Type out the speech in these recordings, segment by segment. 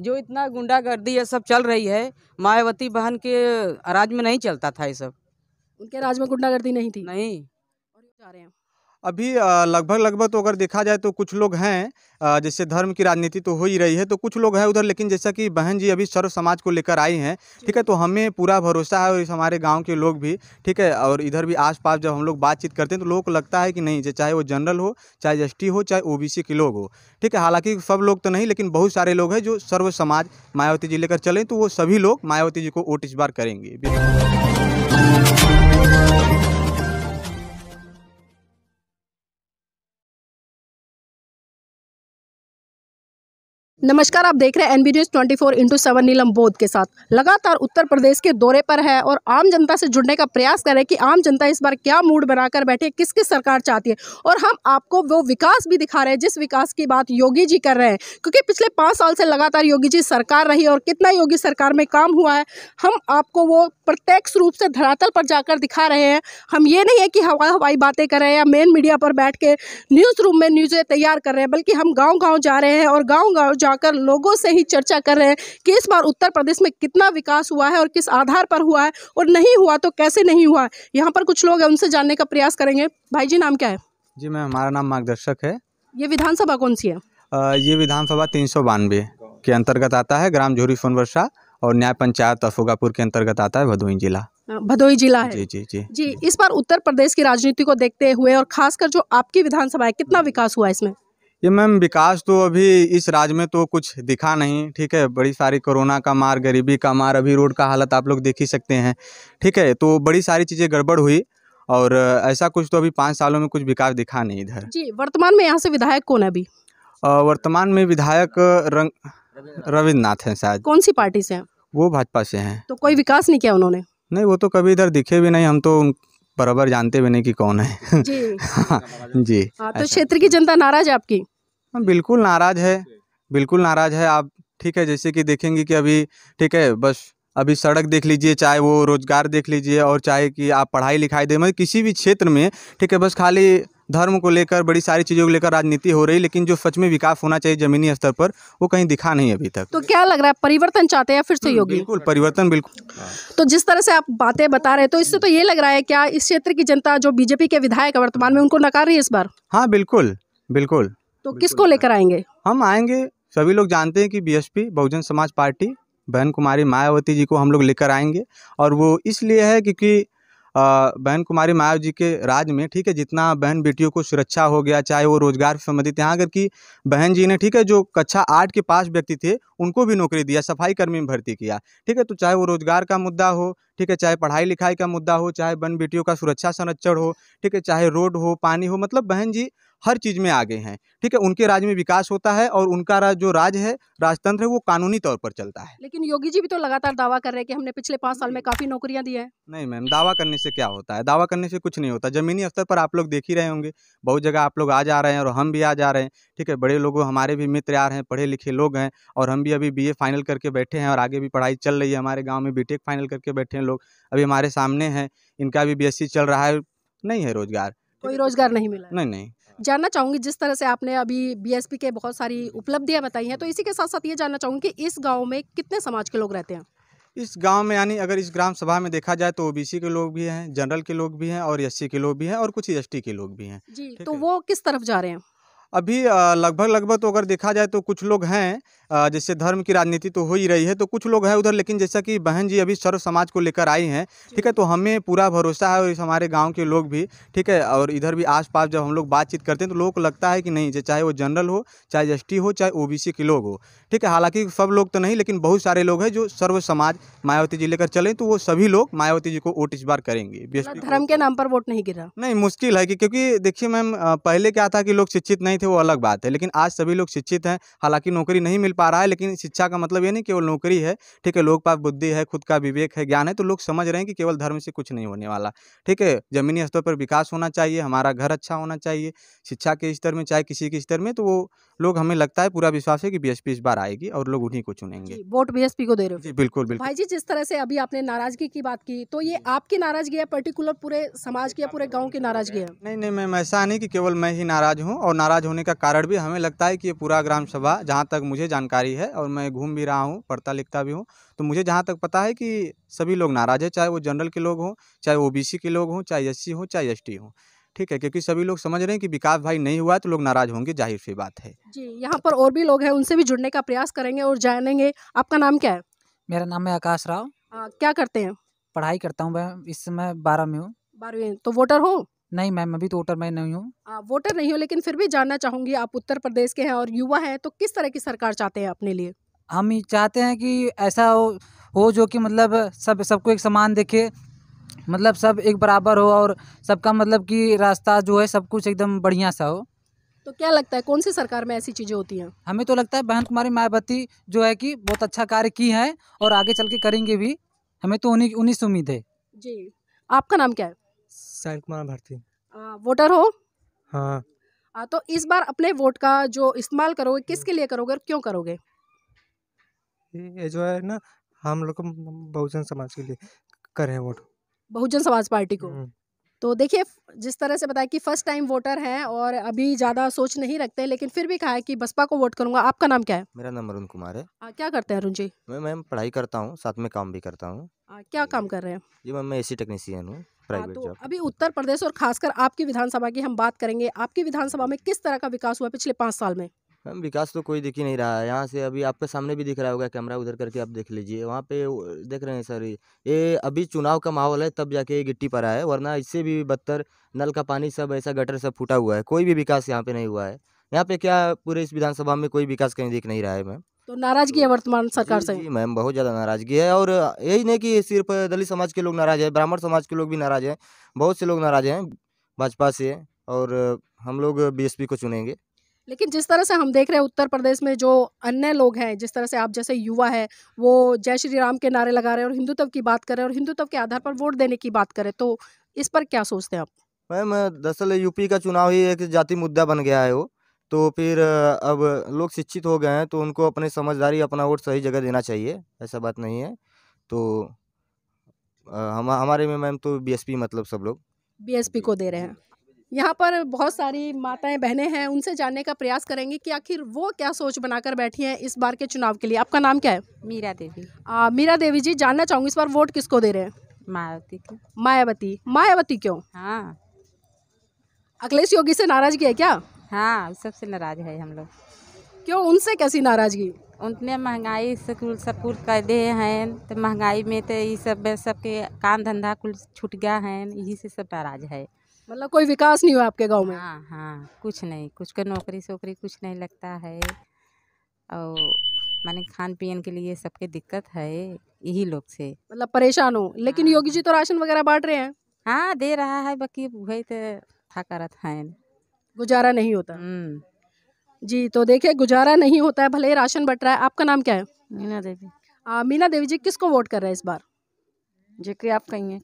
जो इतना गुंडागर्दी ये सब चल रही है मायावती बहन के राज में नहीं चलता था ये सब उनके राज में गुंडागर्दी नहीं थी नहीं और जा रहे हैं अभी लगभग लगभग तो अगर देखा जाए तो कुछ लोग हैं जैसे धर्म की राजनीति तो हो ही रही है तो कुछ लोग हैं उधर लेकिन जैसा कि बहन जी अभी सर्व समाज को लेकर आई हैं ठीक है तो हमें पूरा भरोसा है और हमारे गांव के लोग भी ठीक है और इधर भी आसपास जब हम लोग बातचीत करते हैं तो लोगों को लगता है कि नहीं चाहे वो जनरल हो चाहे एस हो चाहे ओ के लोग हो ठीक है हालाँकि सब लोग तो नहीं लेकिन बहुत सारे लोग हैं जो सर्व समाज मायावती जी लेकर चलें तो वो सभी लोग मायावती जी को वोट इस बार करेंगे नमस्कार आप देख रहे हैं NB news twenty four into seven Neelam Bodh के साथ लगातार उत्तर प्रदेश के दौरे पर है और आम जनता से जुड़ने का प्रयास कर रहे हैं कि आम जनता इस बार क्या मूड बनाकर बैठे किस सरकार चाहती है और हम आपको वो विकास भी दिखा रहे हैं जिस विकास की बात योगी जी कर रहे हैं क्योंकि पिछले पाँच साल से लगातार योगी जी सरकार रही और कितना योगी सरकार में काम हुआ है हम आपको वो प्रत्यक्ष रूप से धरातल पर जाकर दिखा रहे हैं हम ये नहीं है कि हवा हवाई बातें कर रहे हैं या मेन मीडिया पर बैठ के न्यूज़ रूम में न्यूज़ें तैयार कर रहे हैं बल्कि हम गाँव गाँव जा रहे हैं और गाँव गाँव जा जाकर लोगों से ही चर्चा कर रहे हैं कि इस बार उत्तर प्रदेश में कितना विकास हुआ है और किस आधार पर हुआ है और नहीं हुआ तो कैसे नहीं हुआ यहाँ पर कुछ लोग हैं उनसे जानने का प्रयास करेंगे भाई जी नाम क्या है जी मैम हमारा नाम मार्गदर्शक है ये विधानसभा कौन सी है आ, ये विधानसभा तीन सौ बानवे के अंतर्गत आता है ग्राम झोरी सोनवर्षा और न्याय पंचायत अफोगापुर के अंतर्गत आता है भदोही जिला भदोही जिला है जी जी जी जी इस बार उत्तर प्रदेश की राजनीति को देखते हुए और खासकर जो आपकी विधानसभा है कितना विकास हुआ इसमें ये मैम विकास तो अभी इस राज्य में तो कुछ दिखा नहीं ठीक है बड़ी सारी कोरोना का मार गरीबी का मार अभी रोड का हालत आप लोग देख ही सकते हैं ठीक है तो बड़ी सारी चीज़ें गड़बड़ हुई और ऐसा कुछ तो अभी पाँच सालों में कुछ विकास दिखा नहीं इधर जी वर्तमान में यहाँ से विधायक कौन है अभी वर्तमान में विधायक रंग रविन्द्रनाथ हैं शायद कौन सी पार्टी से हैं वो भाजपा से हैं तो कोई विकास नहीं किया उन्होंने नहीं वो तो कभी इधर दिखे भी नहीं हम तो बराबर जानते भी नहीं कि कौन है जी, हाँ, जी हाँ, तो क्षेत्र की जनता नाराज है आपकी हाँ, बिल्कुल नाराज़ है बिल्कुल नाराज़ है आप ठीक है जैसे कि देखेंगे कि अभी ठीक है बस अभी सड़क देख लीजिए चाहे वो रोज़गार देख लीजिए और चाहे कि आप पढ़ाई लिखाई दे मतलब किसी भी क्षेत्र में ठीक है बस खाली धर्म को लेकर बड़ी सारी चीज़ों को लेकर राजनीति हो रही लेकिन जो सच में विकास होना चाहिए जमीनी स्तर पर वो कहीं दिखा नहीं अभी तक तो क्या लग रहा है परिवर्तन चाहते हैं फिर हम्म, से योगी बिल्कुल परिवर्तन बिल्कुल हाँ। तो जिस तरह से आप बातें बता रहे हैं तो इससे तो ये लग रहा है क्या इस क्षेत्र की जनता जो बीजेपी के विधायक है वर्तमान में उनको नकार रही है इस बार हाँ बिल्कुल बिल्कुल तो किसको लेकर आएंगे हम आएंगे सभी लोग जानते हैं कि बीएसपी बहुजन समाज पार्टी बहन कुमारी मायावती जी को हम लोग लेकर आएंगे और वो इसलिए है क्योंकि बहन कुमारी मायावती जी के राज में ठीक है जितना बहन बेटियों को सुरक्षा हो गया चाहे वो रोजगार से संबंधित यहाँ अगर कि बहन जी ने ठीक है जो कक्षा आठ के पास व्यक्ति थे उनको भी नौकरी दिया सफाई कर्मी में भर्ती किया ठीक है तो चाहे वो रोजगार का मुद्दा हो ठीक है चाहे पढ़ाई लिखाई का मुद्दा हो चाहे बहन बेटियों का सुरक्षा संरक्षण हो ठीक है चाहे रोड हो पानी हो मतलब बहन जी हर चीज़ में आगे हैं ठीक है उनके राज्य में विकास होता है और उनका राज जो राज है राजतंत्र है वो कानूनी तौर पर चलता है लेकिन योगी जी भी तो लगातार दावा कर रहे हैं कि हमने पिछले पाँच साल में काफ़ी नौकरियाँ दी है नहीं मैम दावा करने से क्या होता है दावा करने से कुछ नहीं होता ज़मीनी स्तर पर आप लोग देख ही रहे होंगे बहुत जगह आप लोग आ जा रहे हैं और हम भी आ जा रहे हैं ठीक है बड़े लोग हमारे भी मित्र यार हैं पढ़े लिखे लोग हैं और हम भी अभी बी फाइनल करके बैठे हैं और आगे भी पढ़ाई चल रही है हमारे गाँव में बी फाइनल करके बैठे हैं लोग अभी हमारे सामने हैं इनका भी बी चल रहा है नहीं है रोजगार कोई रोजगार नहीं मिला नहीं नहीं जानना चाहूंगी जिस तरह से आपने अभी बीएसपी के बहुत सारी उपलब्धियाँ बताई हैं तो इसी के साथ साथ ये जानना चाहूंगी कि इस गाँव में कितने समाज के लोग रहते हैं इस गांव में यानी अगर इस ग्राम सभा में देखा जाए तो ओबीसी के लोग भी हैं जनरल के लोग भी हैं और एस के लोग भी हैं और कुछ एस e के लोग भी हैं जी तो है? वो किस तरफ जा रहे हैं अभी लगभग लगभग तो अगर देखा जाए तो कुछ लोग हैं जैसे धर्म की राजनीति तो हो ही रही है तो कुछ लोग हैं उधर लेकिन जैसा कि बहन जी अभी सर्व समाज को लेकर आई हैं ठीक है तो हमें पूरा भरोसा है और हमारे गांव के लोग भी ठीक है और इधर भी आसपास जब हम लोग बातचीत करते हैं तो लोगों को लगता है कि नहीं चाहे वो जनरल हो चाहे एस हो चाहे ओ के लोग हो ठीक है हालाँकि सब लोग तो नहीं लेकिन बहुत सारे लोग हैं जो सर्व समाज मायावती जी लेकर चले तो वो सभी लोग मायावती जी को वोट इस बार करेंगे मतलब धर्म के नाम पर वोट नहीं गिरा नहीं मुश्किल है कि क्योंकि देखिए मैम पहले क्या था कि लोग शिक्षित नहीं थे वो अलग बात है लेकिन आज सभी लोग शिक्षित हैं हालांकि नौकरी नहीं मिल पा रहा है लेकिन शिक्षा का मतलब ये नहीं केवल नौकरी है ठीक है लोग पास बुद्धि है खुद का विवेक है ज्ञान है तो लोग समझ रहे हैं कि केवल धर्म से कुछ नहीं होने वाला ठीक है ज़मीनी स्तर पर विकास होना चाहिए हमारा घर अच्छा होना चाहिए शिक्षा के स्तर में चाहे किसी के स्तर में तो वो लोग हमें लगता है पूरा विश्वास है कि बी इस बार आएगी और लोग उन्हीं को चुनेंगे वोट बीएसपी को दे रहे हो जी बिल्कुल बिल्कुल भाई जी जिस तरह से अभी आपने नाराजगी की बात की तो ये आपकी नाराजगी है पर्टिकुलर पूरे समाज की या पूरे गाँव की नाराजगी है नहीं नहीं मैम ऐसा नहीं कि केवल मैं ही नाराज हूँ और नाराज होने का कारण भी हमें लगता है कि ये पूरा ग्राम सभा जहाँ तक मुझे जानकारी है और मैं घूम भी रहा हूँ पढ़ता लिखता भी हूँ तो मुझे जहाँ तक पता है कि सभी लोग नाराज़ है चाहे वो जनरल के लोग हों चाहे ओ के लोग हों चाहे एस हों चाहे एस हों ठीक है क्योंकि सभी लोग समझ रहे हैं कि विकास भाई नहीं हुआ है तो लोग नाराज होंगे जाहिर सी बात है जी यहाँ पर और भी लोग हैं उनसे भी जुड़ने का प्रयास करेंगे और जानेंगे आपका नाम क्या है मेरा नाम है आकाश राव आ, क्या करते हैं पढ़ाई करता हूँ मैं इस समय बारह में हूँ बारहवीं तो वोटर हो नहीं मैम अभी तो वोटर मैं नहीं हूँ हाँ, वोटर नहीं हो लेकिन फिर भी जानना चाहूंगी आप उत्तर प्रदेश के हैं और युवा हैं तो किस तरह की सरकार चाहते हैं अपने लिए हम चाहते हैं कि ऐसा हो, हो जो कि मतलब सब सबको एक समान देखे मतलब सब एक बराबर हो और सबका मतलब कि रास्ता जो है सब कुछ एकदम बढ़िया सा हो तो क्या लगता है कौन सी सरकार में ऐसी चीज़ें होती हैं हमें तो लगता है बहन कुमारी मायावती जो है कि बहुत अच्छा कार्य की है और आगे चल के करेंगे भी हमें तो उन्हीं उन्हीं से उम्मीद है जी आपका नाम क्या है साइन कुमार भारती वोटर हो हाँ आ, तो इस बार अपने वोट का जो इस्तेमाल करोगे हम्म। किसके लिए करोगे और क्यों करोगे ये जो है ना हम लोग बहुजन समाज के लिए हैं वोट बहुजन समाज पार्टी को हम्म। तो देखिए जिस तरह से बताया कि फर्स्ट टाइम वोटर हैं और अभी ज़्यादा सोच नहीं रखते लेकिन फिर भी कहा है कि बसपा को वोट करूंगा आपका नाम क्या है मेरा नाम अरुण कुमार है आ, क्या करते हैं अरुण जी मैं मैम पढ़ाई करता हूँ साथ में काम भी करता हूँ क्या काम कर रहे हैं जी मैम मैं ए टेक्नीशियन हूँ हाँ, प्राइवेट तो जॉब अभी उत्तर प्रदेश और खासकर आपकी विधानसभा की हम बात करेंगे आपकी विधानसभा में किस तरह का विकास हुआ पिछले पाँच साल में मैम विकास तो कोई दिख ही नहीं रहा है यहाँ से अभी आपके सामने भी दिख रहा होगा कैमरा उधर करके आप देख लीजिए वहाँ पे देख रहे हैं सर ये अभी चुनाव का माहौल है तब जाके ये गिट्टी पर है वरना इससे भी बदतर नल का पानी सब ऐसा गटर सब फूटा हुआ है कोई भी विकास यहाँ पे नहीं हुआ है यहाँ पे क्या पूरे इस विधानसभा में कोई विकास कहीं दिख नहीं रहा है मैम तो नाराजगी है तो वर्तमान सरकार से मैम बहुत ज़्यादा नाराजगी है और यही नहीं कि सिर्फ दलित समाज के लोग नाराज है ब्राह्मण समाज के लोग भी नाराज हैं बहुत से लोग नाराज हैं भाजपा से और हम लोग बीएसपी को चुनेंगे लेकिन जिस तरह से हम देख रहे हैं उत्तर प्रदेश में जो अन्य लोग हैं जिस तरह से आप जैसे युवा है वो जय श्री राम के नारे लगा रहे हैं और हिंदुत्व की बात करें और हिंदुत्व के आधार पर वोट देने की बात करें तो इस पर क्या सोचते हैं आप मैम दरअसल यूपी का चुनाव ही एक जाति मुद्दा बन गया है वो तो फिर अब लोग शिक्षित हो गए हैं तो उनको अपने समझदारी अपना वोट सही जगह देना चाहिए ऐसा बात नहीं है तो हम हमारे में मैम तो बीएसपी मतलब सब लोग बीएसपी को दे रहे हैं यहाँ पर बहुत सारी माताएं बहनें हैं उनसे जानने का प्रयास करेंगे कि आखिर वो क्या सोच बनाकर बैठी हैं इस बार के चुनाव के लिए आपका नाम क्या है मीरा देवी आ, मीरा देवी जी जानना चाहूँगी इस बार वोट किसको दे रहे हैं मायावती मायावती मायावती क्यों हाँ अखिलेश योगी से नाराजगी है क्या हाँ सबसे नाराज है हम लोग क्यों उनसे कैसी नाराजगी उतने महंगाई से कुल सब कुल दे हैं तो महंगाई में तो ये सब सबके काम धंधा कुल छूट गया है यही से सब नाराज है मतलब कोई विकास नहीं हुआ आपके गांव में हाँ हाँ कुछ नहीं कुछ का नौकरी सोकरी कुछ नहीं लगता है और माने खान पीन के लिए सबके दिक्कत है यही लोग से मतलब परेशान हो लेकिन हाँ। योगी जी तो राशन वगैरह बांट रहे हैं हाँ दे रहा है बाकी वही तो थका रथ है गुजारा नहीं होता हम्म। जी तो देखिए गुजारा नहीं होता है भले ही राशन बट रहा है आपका नाम क्या है मीना देवी आ, मीना देवी जी किसको वोट कर रहे हैं इस बार जो कि आप कहिए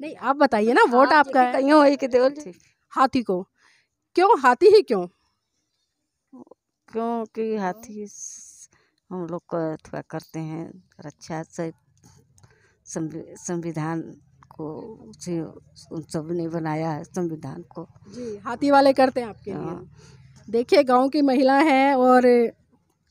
नहीं आप बताइए ना वोट हाँ, आपका कहीं हो एक देवल हाथी को क्यों हाथी ही क्यों क्योंकि हाथी हम लोग को थोड़ा करते हैं रक्षा अच्छा से संविधान को सब ने बनाया है संविधान को जी हाथी वाले करते हैं आपके लिए हाँ। देखिए गांव की महिला हैं और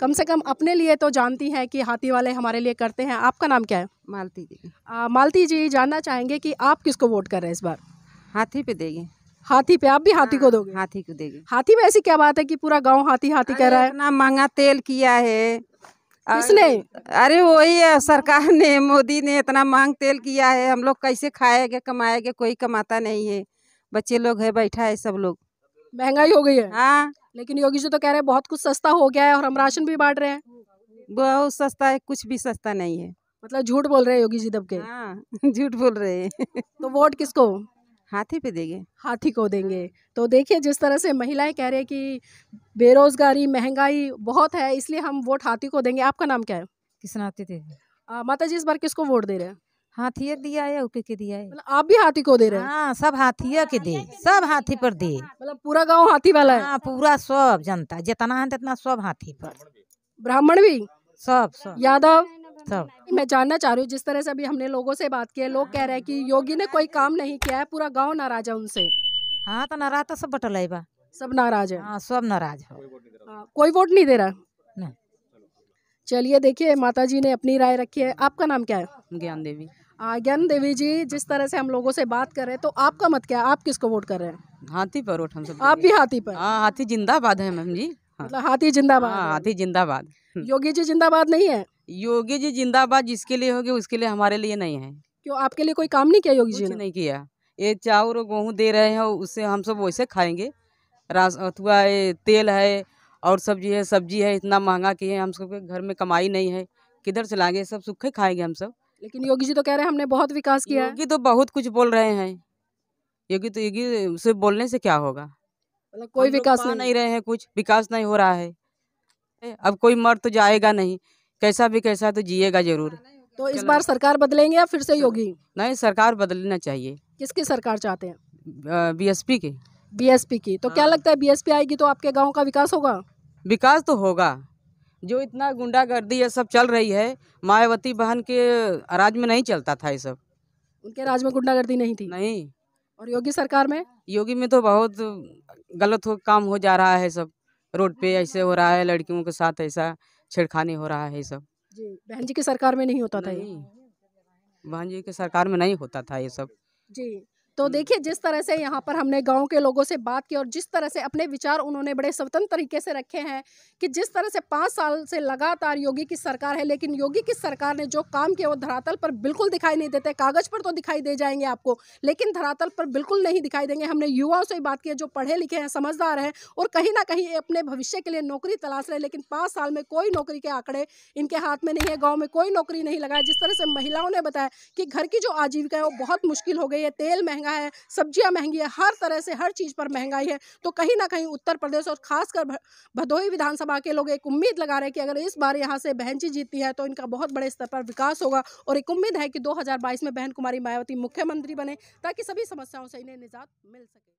कम से कम अपने लिए तो जानती हैं कि हाथी वाले हमारे लिए करते हैं आपका नाम क्या है मालती जी आ, मालती जी जानना चाहेंगे कि आप किसको वोट कर रहे हैं इस बार हाथी पे देंगे हाथी पे आप भी हाथी को हाँ, दोगे हाथी को देंगे हाथी में ऐसी क्या बात है कि पूरा गांव हाथी हाथी कह रहा है ना महंगा तेल किया है कुछ नहीं अरे वही है सरकार ने मोदी ने इतना मांग तेल किया है हम लोग कैसे खाएंगे कमाएंगे कोई कमाता नहीं है बच्चे लोग है बैठा है सब लोग महंगाई हो गई है हाँ लेकिन योगी जी तो कह रहे हैं बहुत कुछ सस्ता हो गया है और हम राशन भी बांट रहे हैं बहुत सस्ता है कुछ भी सस्ता नहीं है मतलब झूठ बोल रहे हैं योगी जी दब के हाँ झूठ बोल रहे हैं तो वोट किसको हाथी पे देंगे हाथी को देंगे हाँ। तो देखिए जिस तरह से महिलाएं कह रहे हैं कि बेरोजगारी महंगाई बहुत है इसलिए हम वोट हाथी को देंगे आपका नाम क्या है किसना देंगे माता जी इस बार किसको वोट दे रहे हैं हाथी दिया है उके के दिया है मतलब आप भी हाथी को दे रहे हैं हाँ सब हाथी के दे सब हाथी पर दे मतलब पूरा गांव हाथी वाला है आ, हाँ, पूरा सब जनता जितना है जितना सब हाथी पर ब्राह्मण भी सब सब यादव सब मैं जानना चाह रही हूँ जिस तरह से अभी हमने लोगों से बात की है लोग कह रहे हैं कि योगी ने कोई काम नहीं किया है पूरा गांव नाराज है उनसे हाँ तो नाराज तो सब बटल है सब नाराज है हाँ सब नाराज है कोई वोट नहीं दे रहा चलिए देखिए माता जी ने अपनी राय रखी है आपका नाम क्या है ज्ञान देवी ज्ञान देवी जी जिस तरह से हम लोगों से बात कर रहे हैं तो आपका मत क्या है आप किसको वोट कर रहे हैं हाथी पर वोट हम सब आप भी हाथी पर हाँ हाथी जिंदाबाद है मैम जी हाँ। मतलब हाथी जिंदाबाद हाँ, हाथी जिंदाबाद योगी जी जिंदाबाद नहीं है योगी जी जिंदाबाद जिसके लिए होगी उसके लिए हमारे लिए नहीं है क्यों आपके लिए कोई काम नहीं किया योगी जी ने नहीं किया ये चावल और गेहूँ दे रहे हैं उससे हम सब वैसे खाएंगे रास अथवा ये तेल है और सब्जी है सब्जी है इतना महंगा किए है हम सबके घर में कमाई नहीं है किधर से लाएंगे सब सूखे खाएंगे हम सब लेकिन योगी जी तो कह रहे हैं हमने बहुत विकास किया योगी तो बहुत कुछ बोल रहे हैं योगी तो योगी उसे बोलने से क्या होगा मतलब कोई विकास नहीं रहे हैं कुछ विकास नहीं हो रहा है अब कोई मर तो जाएगा नहीं कैसा भी कैसा तो जिएगा जरूर हाँ, तो इस बार सरकार बदलेंगे या फिर से योगी नहीं सरकार बदलना चाहिए किसकी सरकार चाहते हैं बीएसपी की बीएसपी की तो क्या हाँ। लगता है बीएसपी आएगी तो आपके गाँव का विकास होगा विकास तो होगा जो इतना गुंडागर्दी ये सब चल रही है मायावती बहन के राज में नहीं चलता था ये सब उनके राज में गुंडागर्दी नहीं थी नहीं और योगी सरकार में योगी में तो बहुत गलत हो काम हो जा रहा है सब रोड पे ऐसे हो रहा है लड़कियों के साथ ऐसा छेड़खानी हो रहा है ये सब जी बहन जी की सरकार में नहीं होता था ये बहन जी की सरकार में नहीं होता था ये सब जी तो देखिए जिस तरह से यहाँ पर हमने गाँव के लोगों से बात की और जिस तरह से अपने विचार उन्होंने बड़े स्वतंत्र तरीके से रखे हैं कि जिस तरह से पाँच साल से लगातार योगी की सरकार है लेकिन योगी की सरकार ने जो काम किया वो धरातल पर बिल्कुल दिखाई नहीं देते कागज़ पर तो दिखाई दे जाएंगे आपको लेकिन धरातल पर बिल्कुल नहीं दिखाई देंगे हमने युवाओं से बात की जो पढ़े लिखे हैं समझदार हैं और कहीं ना कहीं अपने भविष्य के लिए नौकरी तलाश रहे लेकिन पाँच साल में कोई नौकरी के आंकड़े इनके हाथ में नहीं है गाँव में कोई नौकरी नहीं लगा जिस तरह से महिलाओं ने बताया कि घर की जो आजीविका है वो बहुत मुश्किल हो गई है तेल महंगा महंगा है सब्जियां महंगी है हर तरह से हर चीज़ पर महंगाई है तो कहीं ना कहीं उत्तर प्रदेश और खासकर भदोही विधानसभा के लोग एक उम्मीद लगा रहे हैं कि अगर इस बार यहाँ से बहन जी जीतती है तो इनका बहुत बड़े स्तर पर विकास होगा और एक उम्मीद है कि दो में बहन कुमारी मायावती मुख्यमंत्री बने ताकि सभी समस्याओं से इन्हें निजात मिल सके